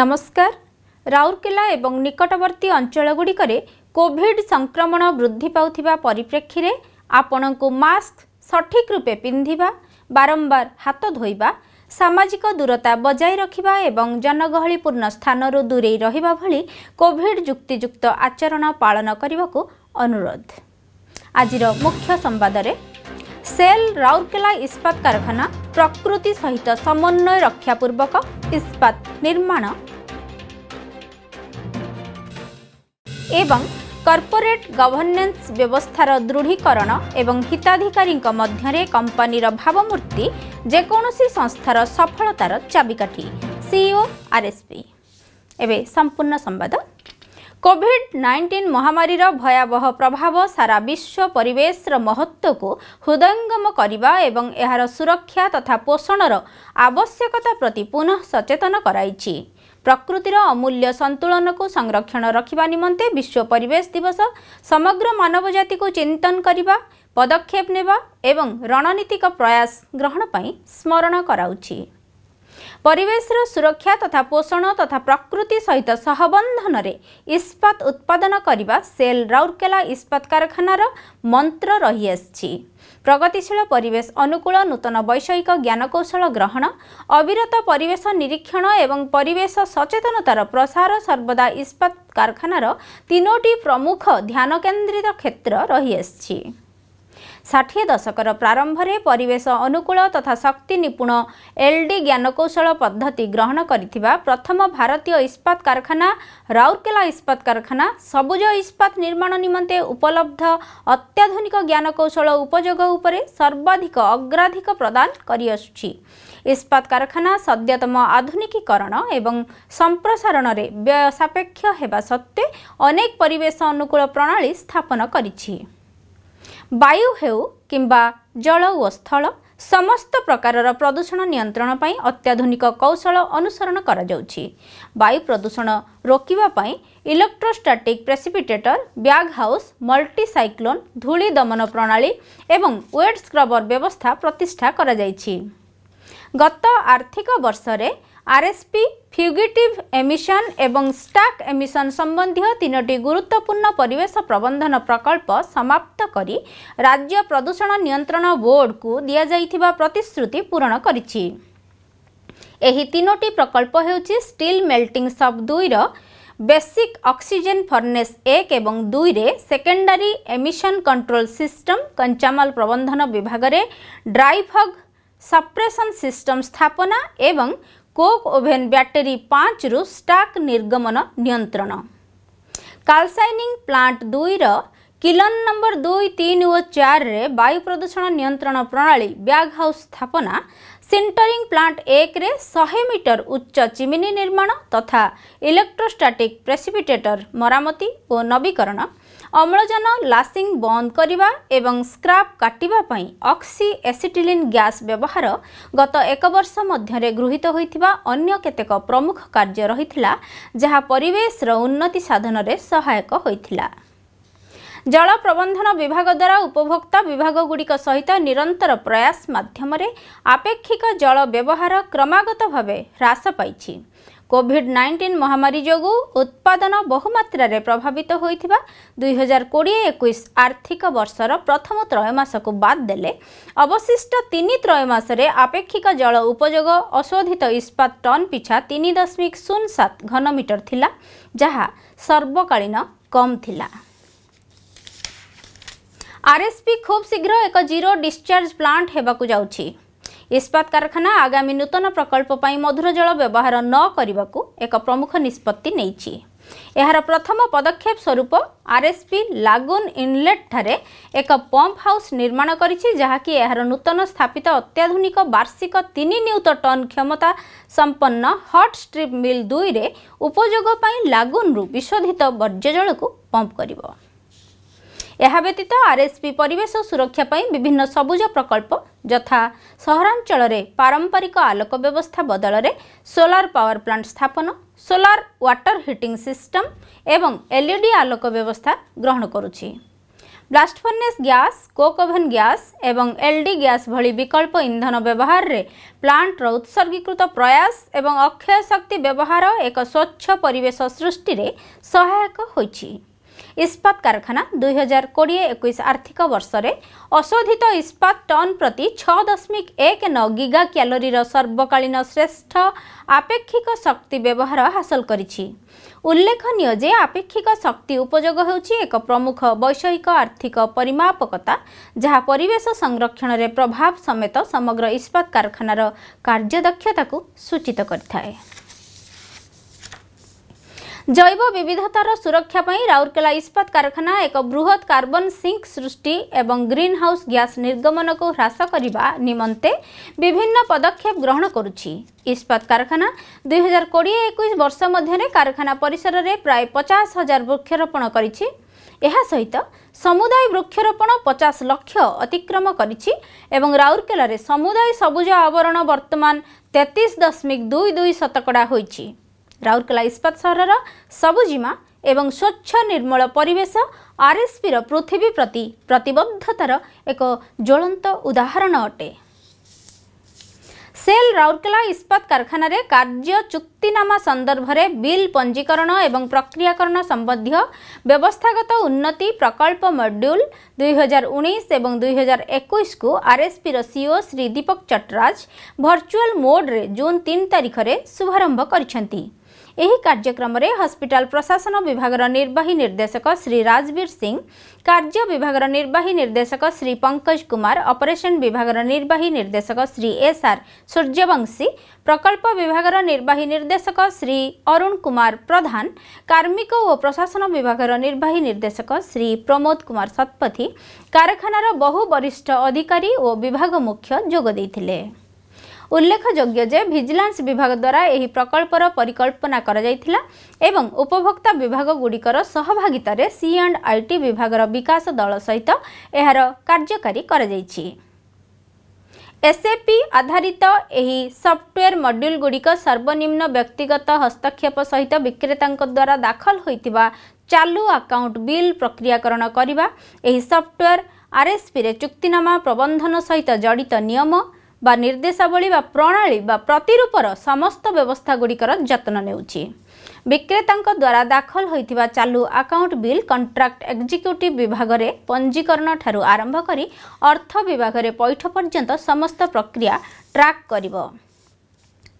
ନମସ୍କାର ରାଉରକେଲା ଏବଂ ନିକଟବର୍ତ୍ତୀ ଅଞ୍ଚଳଗୁଡ଼ିକରେ କୋଭିଡ୍ ସଂକ୍ରମଣ ବୃଦ୍ଧି ପାଉଥିବା ପରିପ୍ରେକ୍ଷୀରେ ଆପଣଙ୍କୁ ମାସ୍କ ସଠିକ୍ ରୂପେ ପିନ୍ଧିବା ବାରମ୍ବାର ହାତ ଧୋଇବା ସାମାଜିକ ଦୂରତା ବଜାୟ ରଖିବା ଏବଂ ଜନଗହଳିପୂର୍ଣ୍ଣ ସ୍ଥାନରୁ ଦୂରେଇ ରହିବା ଭଳି କୋଭିଡ୍ ଯୁକ୍ତିଯୁକ୍ତ ଆଚରଣ ପାଳନ କରିବାକୁ ଅନୁରୋଧ ଆଜିର ମୁଖ୍ୟ ସମ୍ବାଦରେ ସେଲ୍ ରାଉରକେଲା ଇସ୍ପାତ କାରଖାନା ପ୍ରକୃତି ସହିତ ସମନ୍ୱୟ ରକ୍ଷାପୂର୍ବକ ଇସ୍ପାତ ନିର୍ମାଣ ଏବଂ କର୍ପୋରେଟ୍ ଗଭର୍ଣ୍ଣାନ୍ସ ବ୍ୟବସ୍ଥାର ଦୃଢ଼ୀକରଣ ଏବଂ ହିତାଧିକାରୀଙ୍କ ମଧ୍ୟରେ କମ୍ପାନୀର ଭାବମୂର୍ତ୍ତି ଯେକୌଣସି ସଂସ୍ଥାର ସଫଳତାର ଚାବିକାଠି ସିଇଓ ଆର୍ଏସ୍ପି ଏବେ ସମ୍ପୂର୍ଣ୍ଣ ସମ୍ବାଦ କୋଭିଡ୍ ନାଇଣ୍ଟିନ୍ ମହାମାରୀର ଭୟାବହ ପ୍ରଭାବ ସାରା ବିଶ୍ୱ ପରିବେଶର ମହତ୍ତ୍ୱକୁ ହୃଦୟଙ୍ଗମ କରିବା ଏବଂ ଏହାର ସୁରକ୍ଷା ତଥା ପୋଷଣର ଆବଶ୍ୟକତା ପ୍ରତି ପୁନଃ ସଚେତନ କରାଇଛି ପ୍ରକୃତିର ଅମୂଲ୍ୟ ସନ୍ତୁଳନକୁ ସଂରକ୍ଷଣ ରଖିବା ନିମନ୍ତେ ବିଶ୍ୱ ପରିବେଶ ଦିବସ ସମଗ୍ର ମାନବଜାତିକୁ ଚିନ୍ତନ କରିବା ପଦକ୍ଷେପ ନେବା ଏବଂ ରଣନୀତିକ ପ୍ରୟାସ ଗ୍ରହଣ ପାଇଁ ସ୍ମରଣ କରାଉଛି ପରିବେଶର ସୁରକ୍ଷା ତଥା ପୋଷଣ ତଥା ପ୍ରକୃତି ସହିତ ସହବନ୍ଧନରେ ଇସ୍ପାତ ଉତ୍ପାଦନ କରିବା ସେଲ୍ ରାଉରକେଲା ଇସ୍ପାତ କାରଖାନାର ମନ୍ତ୍ର ରହିଆସିଛି ପ୍ରଗତିଶୀଳ ପରିବେଶ ଅନୁକୂଳ ନୂତନ ବୈଷୟିକ ଜ୍ଞାନକୌଶଳ ଗ୍ରହଣ ଅବିରତ ପରିବେଶ ନିରୀକ୍ଷଣ ଏବଂ ପରିବେଶ ସଚେତନତାର ପ୍ରସାର ସର୍ବଦା ଇସ୍ପାତ କାରଖାନାର ତିନୋଟି ପ୍ରମୁଖ ଧ୍ୟାନ କେନ୍ଦ୍ରିତ କ୍ଷେତ୍ର ରହିଆସିଛି ଷାଠିଏ ଦଶକର ପ୍ରାରମ୍ଭରେ ପରିବେଶ ଅନୁକୂଳ ତଥା ଶକ୍ତି ନିପୁଣ ଏଲ୍ଡି ଜ୍ଞାନକୌଶଳ ପଦ୍ଧତି ଗ୍ରହଣ କରିଥିବା ପ୍ରଥମ ଭାରତୀୟ ଇସ୍ପାତ କାରଖାନା ରାଉରକେଲା ଇସ୍ପାତ କାରଖାନା ସବୁଜ ଇସ୍ପାତ ନିର୍ମାଣ ନିମନ୍ତେ ଉପଲବ୍ଧ ଅତ୍ୟାଧୁନିକ ଜ୍ଞାନକୌଶଳ ଉପଯୋଗ ଉପରେ ସର୍ବାଧିକ ଅଗ୍ରାଧିକ ପ୍ରଦାନ କରିଆସୁଛି ଇସ୍ପାତ କାରଖାନା ସଦ୍ୟତମ ଆଧୁନିକୀକରଣ ଏବଂ ସମ୍ପ୍ରସାରଣରେ ବ୍ୟୟ ସାପେକ୍ଷ ହେବା ସତ୍ତ୍ୱେ ଅନେକ ପରିବେଶ ଅନୁକୂଳ ପ୍ରଣାଳୀ ସ୍ଥାପନ କରିଛି ବାୟୁ ହେଉ କିମ୍ବା ଜଳ ଓ ସ୍ଥଳ ସମସ୍ତ ପ୍ରକାରର ପ୍ରଦୂଷଣ ନିୟନ୍ତ୍ରଣ ପାଇଁ ଅତ୍ୟାଧୁନିକ କୌଶଳ ଅନୁସରଣ କରାଯାଉଛି ବାୟୁ ପ୍ରଦୂଷଣ ରୋକିବା ପାଇଁ ଇଲେକ୍ଟ୍ରୋଷ୍ଟାଟିକ୍ ପ୍ରେସିପିଟେଟର୍ ବ୍ୟାଗ୍ ହାଉସ୍ ମଲ୍ଟିସାଇକ୍ଲୋନ୍ ଧୂଳି ଦମନ ପ୍ରଣାଳୀ ଏବଂ ୱେଡ୍ ସ୍କ୍ରବର୍ ବ୍ୟବସ୍ଥା ପ୍ରତିଷ୍ଠା କରାଯାଇଛି ଗତ ଆର୍ଥିକ ବର୍ଷରେ आरएसपी फ्युगेटिव एमिशन एवं स्टाक एमिशन सम्बन्धीय तीनोटी गुरुत्वपूर्ण परिवेश प्रबंधन प्रकल्प समाप्त करी राज्य प्रदूषण नियंत्रण बोर्ड को दिया प्रतिश्रुति पूरण कर ଏହି ତିନୋଟି ପ୍ରକଳ୍ପ ହେଉଛି ଷ୍ଟିଲ୍ ମେଲ୍ଟିଂ ସବ୍ ଦୁଇର ବେସିକ୍ ଅକ୍ସିଜେନ୍ ଫର୍ନେସ୍ ଏକ ଏବଂ ଦୁଇରେ ସେକେଣ୍ଡାରୀ ଏମିସନ୍ କଣ୍ଟ୍ରୋଲ୍ ସିଷ୍ଟମ୍ କଞ୍ଚାମାଲ ପ୍ରବନ୍ଧନ ବିଭାଗରେ ଡ୍ରାଇଭଗ୍ ସପ୍ରେସନ୍ ସିଷ୍ଟମ୍ ସ୍ଥାପନା ଏବଂ કોક ઓભેન બેટેરી પાંચરુ સ્ટાક નિર્ગમન નિયંત્ରଣ କାଲସାଇନିଂ ପ୍ଲାଣ୍ଟ ଦୁଇର କିଲନ୍ ନମ୍ବର ଦୁଇ ତିନି ଓ ଚାରିରେ ବାୟୁ ପ୍ରଦୂଷଣ ନିୟନ୍ତ୍ରଣ ପ୍ରଣାଳୀ ବ୍ୟାଗ୍ ହାଉସ୍ ସ୍ଥାପନା ସିଣ୍ଟରିଂ ପ୍ଲାଣ୍ଟ ଏକରେ ଶହେ ମିଟର ଉଚ୍ଚ ଚିମିନି ନିର୍ମାଣ ତଥା ଇଲେକ୍ଟ୍ରୋଷ୍ଟାଟିକ୍ ପ୍ରେସିପିଟେଟର ମରାମତି ଓ ନବୀକରଣ ଅମ୍ଳଜାନ ଲାସିଂ ବନ୍ଦ କରିବା ଏବଂ ସ୍କ୍ରାପ୍ କାଟିବା ପାଇଁ ଅକ୍ସି ଏସିଟିଲିନ୍ ଗ୍ୟାସ୍ ବ୍ୟବହାର ଗତ ଏକ ବର୍ଷ ମଧ୍ୟରେ ଗୃହୀତ ହୋଇଥିବା ଅନ୍ୟ କେତେକ ପ୍ରମୁଖ କାର୍ଯ୍ୟ ରହିଥିଲା ଯାହା ପରିବେଶର ଉନ୍ନତି ସାଧନରେ ସହାୟକ ହୋଇଥିଲା ଜଳ ପ୍ରବନ୍ଧନ ବିଭାଗ ଦ୍ୱାରା ଉପଭୋକ୍ତା ବିଭାଗଗୁଡ଼ିକ ସହିତ ନିରନ୍ତର ପ୍ରୟାସ ମାଧ୍ୟମରେ ଆପେକ୍ଷିକ ଜଳ ବ୍ୟବହାର କ୍ରମାଗତ ଭାବେ ହ୍ରାସ ପାଇଛି କୋଭିଡ୍ ନାଇଣ୍ଟିନ୍ ମହାମାରୀ ଯୋଗୁଁ ଉତ୍ପାଦନ ବହୁମାତ୍ରାରେ ପ୍ରଭାବିତ ହୋଇଥିବା ଦୁଇହଜାର କୋଡ଼ିଏ ଏକୋଇଶ ଆର୍ଥିକ ବର୍ଷର ପ୍ରଥମ ତ୍ରୟମାସକୁ ବାଦ୍ ଦେଲେ ଅବଶିଷ୍ଟ ତିନି ତ୍ରୟମାସରେ ଆପେକ୍ଷିକ ଜଳ ଉପଯୋଗ ଅଶୋଧିତ ଇସ୍ପାତ ଟନ୍ ପିଛା ତିନି ଦଶମିକ ଶୂନ ସାତ ଘନମିଟର ଥିଲା ଯାହା ସର୍ବକାଳୀନ କମ୍ ଥିଲା ଆର୍ଏସ୍ପି ଖୁବ୍ ଶୀଘ୍ର ଏକ ଜିରୋ ଡିସଚାର୍ଜ ପ୍ଲାଣ୍ଟ ହେବାକୁ ଯାଉଛି ଇସ୍ପାତ କାରଖାନା ଆଗାମୀ ନୂତନ ପ୍ରକଳ୍ପ ପାଇଁ ମଧୁର ଜଳ ବ୍ୟବହାର ନ କରିବାକୁ ଏକ ପ୍ରମୁଖ ନିଷ୍ପତ୍ତି ନେଇଛି ଏହାର ପ୍ରଥମ ପଦକ୍ଷେପ ସ୍ୱରୂପ ଆର୍ଏସ୍ପି ଲାଗୁନ୍ ଇନଲେଟ୍ଠାରେ ଏକ ପମ୍ପ ହାଉସ୍ ନିର୍ମାଣ କରିଛି ଯାହାକି ଏହାର ନୂତନ ସ୍ଥାପିତ ଅତ୍ୟାଧୁନିକ ବାର୍ଷିକ ତିନି ନିୟୁତ ଟନ୍ କ୍ଷମତା ସମ୍ପନ୍ନ ହଟ୍ ଷ୍ଟ୍ରିପ୍ ମିଲ୍ ଦୁଇରେ ଉପଯୋଗ ପାଇଁ ଲାଗୁନ୍ରୁ ବିଶୋଧିତ ବର୍ଜ୍ୟଜଳକୁ ପମ୍ପ କରିବ ଏହା ବ୍ୟତୀତ ଆର୍ଏସ୍ପି ପରିବେଶ ସୁରକ୍ଷା ପାଇଁ ବିଭିନ୍ନ ସବୁଜ ପ୍ରକଳ୍ପ ଯଥା ସହରାଞ୍ଚଳରେ ପାରମ୍ପରିକ ଆଲୋକ ବ୍ୟବସ୍ଥା ବଦଳରେ ସୋଲାର ପାୱାର ପ୍ଲାଣ୍ଟ ସ୍ଥାପନ ସୋଲାର ୱାଟର ହିଟିଂ ସିଷ୍ଟମ ଏବଂ ଏଲ୍ଇଡି ଆଲୋକ ବ୍ୟବସ୍ଥା ଗ୍ରହଣ କରୁଛି ବ୍ଲାଷ୍ଟଫର୍ନେସ୍ ଗ୍ୟାସ୍ କୋକୋଭେନ୍ ଗ୍ୟାସ୍ ଏବଂ ଏଲ୍ଡି ଗ୍ୟାସ୍ ଭଳି ବିକଳ୍ପ ଇନ୍ଧନ ବ୍ୟବହାରରେ ପ୍ଲାଣ୍ଟର ଉତ୍ସର୍ଗୀକୃତ ପ୍ରୟାସ ଏବଂ ଅକ୍ଷୟ ଶକ୍ତି ବ୍ୟବହାର ଏକ ସ୍ୱଚ୍ଛ ପରିବେଶ ସୃଷ୍ଟିରେ ସହାୟକ ହୋଇଛି ଇସ୍ପାତ କାରଖାନା ଦୁଇ ହଜାର କୋଡ଼ିଏ ଏକୋଇଶ ଆର୍ଥିକ ବର୍ଷରେ ଅଶୋଧିତ ଇସ୍ପାତ ଟନ୍ ପ୍ରତି ଛଅ ଦଶମିକ ଏକ ନଅ ଗିଗା କ୍ୟାଲୋରିର ସର୍ବକାଳୀନ ଶ୍ରେଷ୍ଠ ଆପେକ୍ଷିକ ଶକ୍ତି ବ୍ୟବହାର ହାସଲ କରିଛି ଉଲ୍ଲେଖନୀୟ ଯେ ଆପେକ୍ଷିକ ଶକ୍ତି ଉପଯୋଗ ହେଉଛି ଏକ ପ୍ରମୁଖ ବୈଷୟିକ ଆର୍ଥିକ ପରିମାପକତା ଯାହା ପରିବେଶ ସଂରକ୍ଷଣରେ ପ୍ରଭାବ ସମେତ ସମଗ୍ର ଇସ୍ପାତ କାରଖାନାର କାର୍ଯ୍ୟଦକ୍ଷତାକୁ ସୂଚିତ କରିଥାଏ জৈব বিবিধতার সুরক্ষা পাই রাউরকেলা ইস্পাত কারখানা এক বৃহৎ কার্বন সিঙ্ক সৃষ্টি এবং গ্রিন হাউস গ্যাস নির্গমনকু হ্রাস করা নিমন্তে বিভিন্ন পদক্ষেপ গ্রহণ করুছি ইস্পাত কারখানা দুই হাজার কোড়িয়ে একুশ বর্ষ মধ্যে কারখানা পরিসরের প্রায় পচাশ হাজার বৃক্ষরোপণ করেছে ଏହା সমুদায় বৃক্ষরোপণ পচাশ লক্ষ অতিক্রম ଅତିକ୍ରମ এবং রাউরকেলার সমুদায় সবুজ আবরণ বর্তমান তেত্রিশ দশমিক দুই দুই শতকড়া ଶତକଡ଼ା ରାଉରକେଲା ଇସ୍ପାତ ସହରର ସବୁଜିମା ଏବଂ ସ୍ୱଚ୍ଛ ନିର୍ମଳ ପରିବେଶ ଆର୍ଏସ୍ପିର ପୃଥିବୀ ପ୍ରତି ପ୍ରତିବଦ୍ଧତାର ଏକ ଜ୍ୱଳନ୍ତ ଉଦାହରଣ ଅଟେ ସେଲ୍ ରାଉରକେଲା ଇସ୍ପାତ କାରଖାନାରେ କାର୍ଯ୍ୟ ଚୁକ୍ତିନାମା ସନ୍ଦର୍ଭରେ ବିଲ୍ ପଞ୍ଜୀକରଣ ଏବଂ ପ୍ରକ୍ରିୟାକରଣ ସମ୍ବନ୍ଧୀୟ ବ୍ୟବସ୍ଥାଗତ ଉନ୍ନତି ପ୍ରକଳ୍ପ ମଡ୍ୟୁଲ୍ ଦୁଇହଜାର ଉଣେଇଶ ଏବଂ ଦୁଇହଜାର ଏକୋଇଶକୁ ଆର୍ଏସ୍ପିର ସିଓ ଶ୍ରୀ ଦୀପକ ଚଟରାଜ ଭର୍ଚୁଆଲ୍ ମୋଡ୍ରେ ଜୁନ୍ ତିନି ତାରିଖରେ ଶୁଭାରମ୍ଭ କରିଛନ୍ତି ଏହି କାର୍ଯ୍ୟକ୍ରମରେ ହସ୍ପିଟାଲ ପ୍ରଶାସନ ବିଭାଗର ନିର୍ବାହୀ ନିର୍ଦ୍ଦେଶକ ଶ୍ରୀ ରାଜବୀର ସିଂ କାର୍ଯ୍ୟ ବିଭାଗର ନିର୍ବାହୀ ନିର୍ଦ୍ଦେଶକ ଶ୍ରୀ ପଙ୍କଜ କୁମାର ଅପରେସନ୍ ବିଭାଗର ନିର୍ବାହୀ ନିର୍ଦ୍ଦେଶକ ଶ୍ରୀ ଏସ୍ଆର୍ ସୂର୍ଯ୍ୟବଂଶୀ ପ୍ରକଳ୍ପ ବିଭାଗର ନିର୍ବାହୀ ନିର୍ଦ୍ଦେଶକ ଶ୍ରୀ ଅରୁଣ କୁମାର ପ୍ରଧାନ କାର୍ମିକ ଓ ପ୍ରଶାସନ ବିଭାଗର ନିର୍ବାହୀ ନିର୍ଦ୍ଦେଶକ ଶ୍ରୀ ପ୍ରମୋଦ କୁମାର ଶତପଥୀ କାରଖାନାର ବହୁ ବରିଷ୍ଠ ଅଧିକାରୀ ଓ ବିଭାଗ ମୁଖ୍ୟ ଯୋଗ ଦେଇଥିଲେ ଉଲ୍ଲେଖଯୋଗ୍ୟ ଯେ ଭିଜିଲାନ୍ସ ବିଭାଗ ଦ୍ୱାରା ଏହି ପ୍ରକଳ୍ପର ପରିକଳ୍ପନା କରାଯାଇଥିଲା ଏବଂ ଉପଭୋକ୍ତା ବିଭାଗଗୁଡ଼ିକର ସହଭାଗିତାରେ ସି ଆଣ୍ଡ ଆଇଟି ବିଭାଗର ବିକାଶ ଦଳ ସହିତ ଏହାର କାର୍ଯ୍ୟକାରୀ କରାଯାଇଛି ଏସ୍ଏପି ଆଧାରିତ ଏହି ସଫ୍ଟୱେୟାର ମଡ୍ୟୁଲ୍ଗୁଡ଼ିକ ସର୍ବନିମ୍ନ ବ୍ୟକ୍ତିଗତ ହସ୍ତକ୍ଷେପ ସହିତ ବିକ୍ରେତାଙ୍କ ଦ୍ୱାରା ଦାଖଲ ହୋଇଥିବା ଚାଲୁ ଆକାଉଣ୍ଟ ବିଲ୍ ପ୍ରକ୍ରିୟାକରଣ କରିବା ଏହି ସଫ୍ଟୱେୟାର ଆର୍ଏସ୍ପିରେ ଚୁକ୍ତିନାମା ପ୍ରବନ୍ଧନ ସହିତ ଜଡ଼ିତ ନିୟମ বা নির্দেশাবলী বা প্রণালী বা প্রতিরূপর সমস্ত ব্যবস্থাগুড়িকর যত্ন নেଉଛି বিক্রেতাঙ্ক দ্বারা দাখল ହୋଇଥିବା ଚାଲୁ ଆକାଉଣ୍ଟ ବିଲ୍ କଣ୍ଟ୍ରାକ୍ଟ ଏକ୍ଜିକ୍ୟୁଟିଭ୍ ବିଭାଗରେ ପଞ୍ଜୀକରଣ ଠାରୁ ଆରମ୍ଭ କରି ଅର୍ଥ ବିଭାଗରେ ପୈଠ ପର୍ଯ୍ୟନ୍ତ ସମସ୍ତ ପ୍ରକ୍ରିୟା ଟ୍ରାକ୍ କରିବ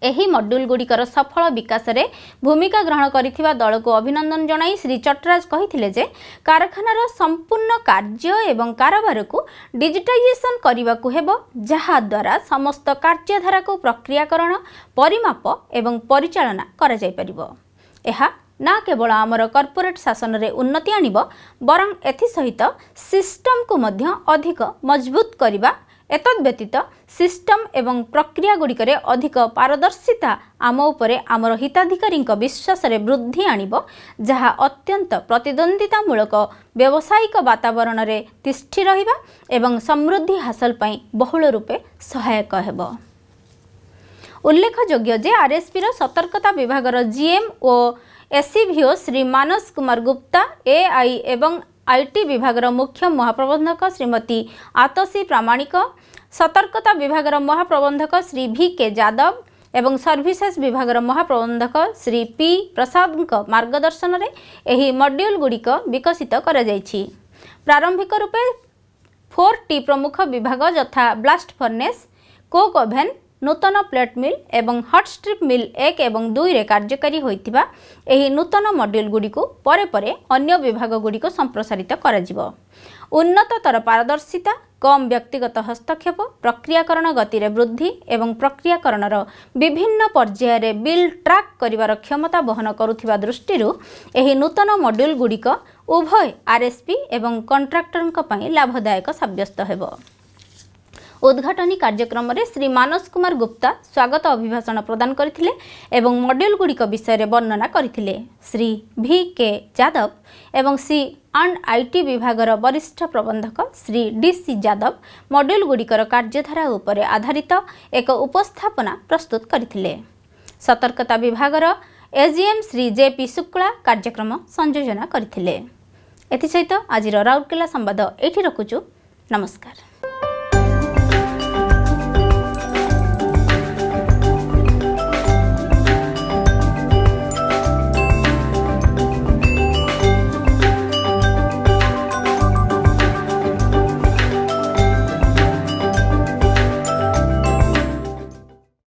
ଏହି ମଡ୍ୟୁଲ୍ଗୁଡ଼ିକର ସଫଳ ବିକାଶରେ ଭୂମିକା ଗ୍ରହଣ କରିଥିବା ଦଳକୁ ଅଭିନନ୍ଦନ ଜଣାଇ ଶ୍ରୀ ଚଟରାଜ କହିଥିଲେ ଯେ କାରଖାନାର ସମ୍ପୂର୍ଣ୍ଣ କାର୍ଯ୍ୟ ଏବଂ କାରବାରକୁ ଡିଜିଟାଇଜେସନ୍ କରିବାକୁ ହେବ ଯାହାଦ୍ୱାରା ସମସ୍ତ କାର୍ଯ୍ୟଧାରାକୁ ପ୍ରକ୍ରିୟାକରଣ ପରିମାପ ଏବଂ ପରିଚାଳନା କରାଯାଇପାରିବ ଏହା ନା କେବଳ ଆମର କର୍ପୋରେଟ୍ ଶାସନରେ ଉନ୍ନତି ଆଣିବ ବରଂ ଏଥିସହିତ ସିଷ୍ଟମକୁ ମଧ୍ୟ ଅଧିକ ମଜବୁତ କରିବା ଏତଦ୍ବ୍ୟତୀତ ସିଷ୍ଟମ୍ ଏବଂ ପ୍ରକ୍ରିୟାଗୁଡ଼ିକରେ ଅଧିକ ପାରଦର୍ଶିତା ଆମ ଉପରେ ଆମର ହିତାଧିକାରୀଙ୍କ ବିଶ୍ୱାସରେ ବୃଦ୍ଧି ଆଣିବ ଯାହା ଅତ୍ୟନ୍ତ ପ୍ରତିଦ୍ୱନ୍ଦ୍ୱିତାମୂଳକ ବ୍ୟବସାୟିକ ବାତାବରଣରେ ତିଷ୍ଠି ରହିବା ଏବଂ ସମୃଦ୍ଧି ହାସଲ ପାଇଁ ବହୁଳ ରୂପେ ସହାୟକ ହେବ ଉଲ୍ଲେଖଯୋଗ୍ୟ ଯେ ଆର୍ଏସ୍ପିର ସତର୍କତା ବିଭାଗର ଜିଏମ୍ ଓ ଏସ୍ସିଭିଓ ଶ୍ରୀ ମାନସ କୁମାର ଗୁପ୍ତା ଏଆଇ ଏବଂ ଆଇଟି ବିଭାଗର ମୁଖ୍ୟ ମହାପ୍ରବନ୍ଧକ ଶ୍ରୀମତୀ ଆତସୀ ପ୍ରାମାଣିକ ସତର୍କତା ବିଭାଗର ମହାପ୍ରବନ୍ଧକ ଶ୍ରୀ ଭି କେ ଯାଦବ ଏବଂ ସର୍ଭିସେସ୍ ବିଭାଗର ମହାପ୍ରବନ୍ଧକ ଶ୍ରୀ ପି ପ୍ରସାଦଙ୍କ ମାର୍ଗଦର୍ଶନରେ ଏହି ମଡ୍ୟୁଲ୍ଗୁଡ଼ିକ ବିକଶିତ କରାଯାଇଛି ପ୍ରାରମ୍ଭିକ ରୂପେ ଫୋର୍ ଟି ପ୍ରମୁଖ ବିଭାଗ ଯଥା ବ୍ଲାଷ୍ଟ ଫର୍ନେସ୍ କୋକ୍ ଓଭେନ୍ ନୂତନ ପ୍ଲେଟ୍ ମିଲ୍ ଏବଂ ହଟ୍ ଷ୍ଟ୍ରିପ୍ ମିଲ୍ ଏକ ଏବଂ ଦୁଇରେ କାର୍ଯ୍ୟକାରୀ ହୋଇଥିବା ଏହି ନୂତନ ମଡ୍ୟୁଲ୍ଗୁଡ଼ିକୁ ପରେ ପରେ ଅନ୍ୟ ବିଭାଗଗୁଡ଼ିକୁ ସମ୍ପ୍ରସାରିତ କରାଯିବ ଉନ୍ନତତର ପାରଦର୍ଶିତା କମ୍ ବ୍ୟକ୍ତିଗତ ହସ୍ତକ୍ଷେପ ପ୍ରକ୍ରିୟାକରଣ ଗତିରେ ବୃଦ୍ଧି ଏବଂ ପ୍ରକ୍ରିୟାକରଣର ବିଭିନ୍ନ ପର୍ଯ୍ୟାୟରେ ବିଲ୍ ଟ୍ରାକ୍ କରିବାର କ୍ଷମତା ବହନ କରୁଥିବା ଦୃଷ୍ଟିରୁ ଏହି ନୂତନ ମଡ୍ୟୁଲ୍ଗୁଡ଼ିକ ଉଭୟ ଆର୍ଏସ୍ପି ଏବଂ କଣ୍ଟ୍ରାକ୍ଟରଙ୍କ ପାଇଁ ଲାଭଦାୟକ ସାବ୍ୟସ୍ତ ହେବ ଉଦ୍ଘାଟନୀ କାର୍ଯ୍ୟକ୍ରମରେ ଶ୍ରୀ ମାନସ କୁମାର ଗୁପ୍ତା ସ୍ୱାଗତ ଅଭିଭାଷଣ ପ୍ରଦାନ କରିଥିଲେ ଏବଂ ମଡ୍ୟୁଲ୍ଗୁଡ଼ିକ ବିଷୟରେ ବର୍ଣ୍ଣନା କରିଥିଲେ ଶ୍ରୀ ଭି କେ ଯାଦବ ଏବଂ ଶ୍ରୀ ଆଣ୍ଡ ଆଇଟି ବିଭାଗର ବରିଷ୍ଠ ପ୍ରବନ୍ଧକ ଶ୍ରୀ ଡି ସି ଯାଦବ ମଡ୍ୟୁଲ୍ଗୁଡ଼ିକର କାର୍ଯ୍ୟଧାରା ଉପରେ ଆଧାରିତ ଏକ ଉପସ୍ଥାପନା ପ୍ରସ୍ତୁତ କରିଥିଲେ ସତର୍କତା ବିଭାଗର ଏଜିଏମ୍ ଶ୍ରୀ ଜେପି ଶୁକ୍ଳା କାର୍ଯ୍ୟକ୍ରମ ସଂଯୋଜନା କରିଥିଲେ ଏଥିସହିତ ଆଜିର ରାଉରକେଲା ସମ୍ବାଦ ଏଇଠି ରଖୁଛୁ ନମସ୍କାର